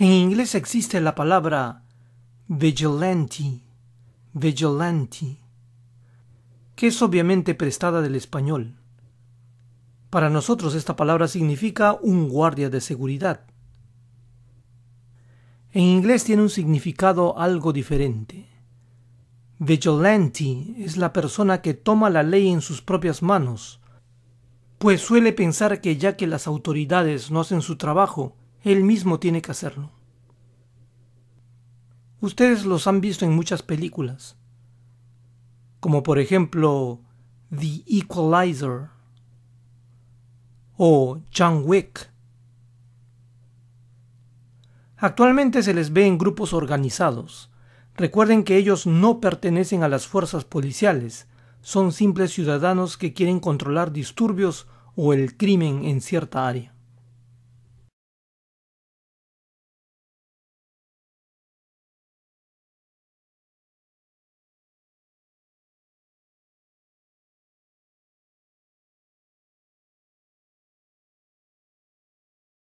En inglés existe la palabra vigilante, vigilante, que es obviamente prestada del español. Para nosotros esta palabra significa un guardia de seguridad. En inglés tiene un significado algo diferente. Vigilante es la persona que toma la ley en sus propias manos, pues suele pensar que ya que las autoridades no hacen su trabajo, él mismo tiene que hacerlo. Ustedes los han visto en muchas películas, como por ejemplo The Equalizer o John Wick. Actualmente se les ve en grupos organizados. Recuerden que ellos no pertenecen a las fuerzas policiales, son simples ciudadanos que quieren controlar disturbios o el crimen en cierta área.